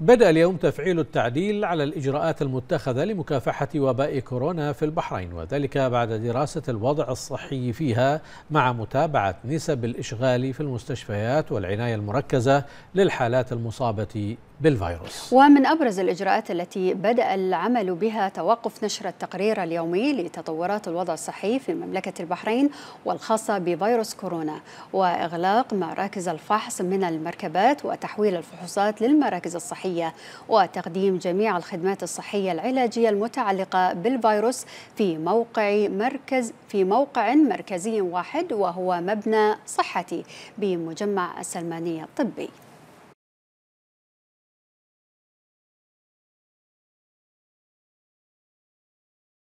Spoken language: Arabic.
بدأ اليوم تفعيل التعديل على الإجراءات المتخذة لمكافحة وباء كورونا في البحرين وذلك بعد دراسة الوضع الصحي فيها مع متابعة نسب الإشغال في المستشفيات والعناية المركزة للحالات المصابة بالفيروس ومن أبرز الإجراءات التي بدأ العمل بها توقف نشر التقرير اليومي لتطورات الوضع الصحي في مملكة البحرين والخاصة بفيروس كورونا وإغلاق مراكز الفحص من المركبات وتحويل الفحوصات للمراكز الصحية وتقديم جميع الخدمات الصحية العلاجية المتعلقة بالفيروس في موقع مركز في موقع مركزي واحد وهو مبنى صحتي بمجمع السلمانية الطبي